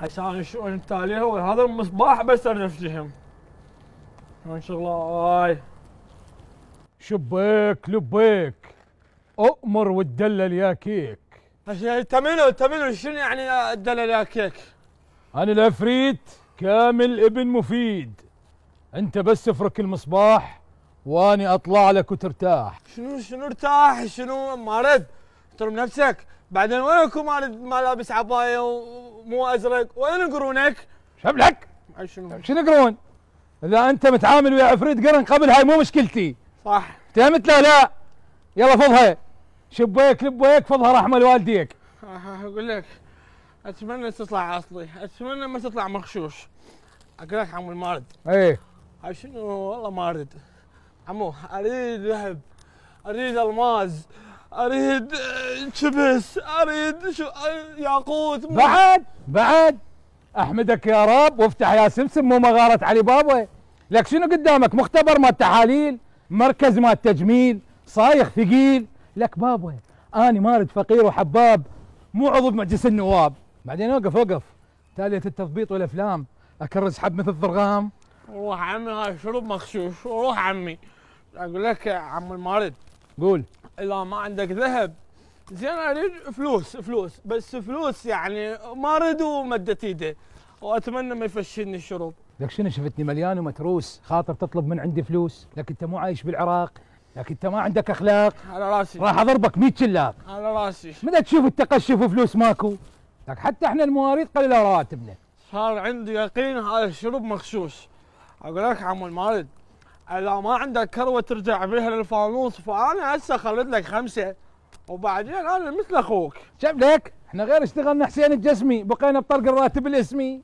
عشان شلون التالي هو هذا المصباح بس شاء الله هاي شبيك لبيك اؤمر وتدلل يا كيك انت منو انت منو شنو يعني الدلل يا كيك انا العفريت كامل ابن مفيد انت بس افرك المصباح واني اطلع لك وترتاح شنو شنو ارتاح شنو مارد ترم نفسك بعدين وينكم مارد ملابس عبايه و... مو ازرق وين قرونك؟ شبلك شنو؟ شنو قرون؟ اذا انت متعامل ويا عفريت قرن قبل هاي مو مشكلتي صح فهمت لا لا يلا فضها شبيك لبيك فضها رحمه لوالديك اقول لك اتمنى تطلع اصلي اتمنى ما تطلع مغشوش اقول لك عمو المارد ايه هاي شنو والله مارد عمو اريد ذهب اريد الماز اريد آه، شبس اريد شو آه، ياقوت بعد بعد احمدك يا رب وافتح يا سمسم مو مغاره علي بابا لك شنو قدامك مختبر مال التحاليل مركز مال التجميل صايخ ثقيل لك بابا اني مارد فقير وحباب مو عضو بمجلس النواب بعدين وقف وقف تاليه التضبيط والافلام اكرز حب مثل الضرغام روح عمي هاي شرب مخشوش روح عمي اقول لك يا عم المارد قول اذا ما عندك ذهب زين اريد فلوس فلوس بس فلوس يعني ما مرض ومدت ايده واتمنى ما يفشلني الشروب لك شنو شفتني مليان ومتروس خاطر تطلب من عندي فلوس لك انت مو عايش بالعراق لك انت ما عندك اخلاق على راسي راح اضربك 100 شلاق على راسي من تشوف التقشف وفلوس ماكو لك حتى احنا المواريد قليله رواتبنا صار عندي يقين هذا الشرب مغشوش اقول لك عم المارد اذا ما عندك كروه ترجع بها للفانوس فانا هسه خلد لك خمسه وبعدين انا مثل اخوك شاب لك احنا غير اشتغلنا حسين الجسمي بقينا بطرق الراتب الاسمي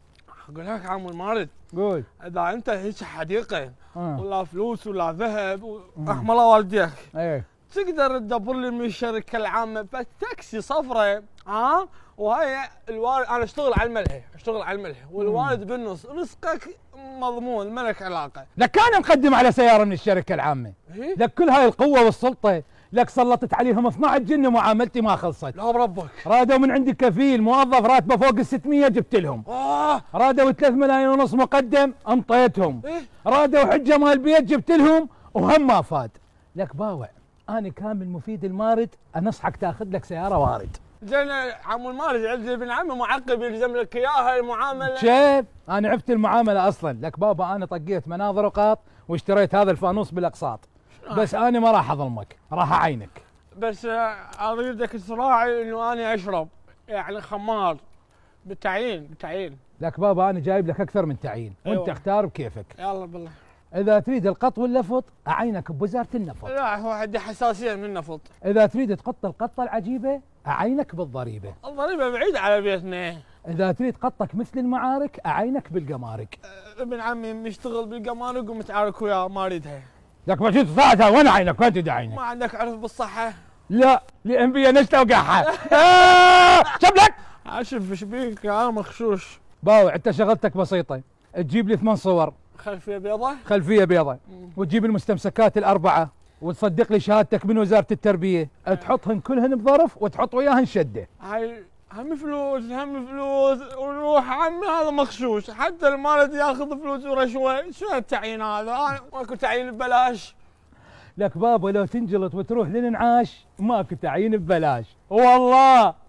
اقول لك عم المارد قول اذا انت هيك حديقه آه. ولا فلوس ولا ذهب رحم آه. الله والديك ايه تقدر تدبر لي من الشركه العامه بس تاكسي صفراء ها آه؟ وهي الوالد انا اشتغل على الملح اشتغل على الملح والوالد بالنص رزقك مضمون ملك علاقه لك انا مقدم على سياره من الشركه العامه إيه؟ لك كل هاي القوه والسلطه لك سلطت عليهم 12 جن ومعاملتي ما خلصت لا بربك رادوا من عندي كفيل موظف راتبه فوق ال 600 جبت لهم آه. رادوا 3 ملايين ونص مقدم انطيتهم إيه؟ رادوا حجه مال بيت جبت لهم وهم ما فاد لك باوع انا كامل مفيد المارد انصحك تاخذ لك سياره وارد زين عمو المارد عز بن عمي معقب يلزم لك اياها المعامله شيف انا عفت المعامله اصلا لك بابا انا طقيت مناظر وقاط واشتريت هذا الفانوس بالاقساط آه. بس انا ما راح اظلمك راح اعينك بس اريدك آه، تراعي انه انا اشرب يعني خمار بالتعيين بالتعيين لك بابا انا جايب لك اكثر من تعيين أيوة. وانت اختار بكيفك يلا بالله اذا تريد القط واللفط اعينك بوزاره النفط لا هو عندي حساسيه من النفط اذا تريد تقط القطه العجيبه اعينك بالضريبه الضريبه بعيده على بيتنا اذا تريد قطك مثل المعارك اعينك بالقمارك آه، ابن عمي مشتغل بالقمارك ومتعارك وياه ما اريدها لك ما شفت صحتها وين عينك وين تدي عينك ما عندك عرف بالصحة لا لان بيا نشتا وقحة آه، شب لك عشف ايش بيك يا مخشوش باوع انت شغلتك بسيطة تجيب لي ثمان صور خلفية بيضة خلفية بيضة وتجيب المستمسكات الأربعة وتصدق لي شهادتك من وزارة التربية تحطهن كلهن بظرف وتحط وياهن شدة هاي هم فلوس هم فلوس وروح عمي هذا مخشوش حتى المالد ياخذ فلوس ورشوه شو التعيين هذا انا ماكو تعيين ببلاش لك بابا لو تنجلط وتروح للانعاش ماكو تعيين ببلاش والله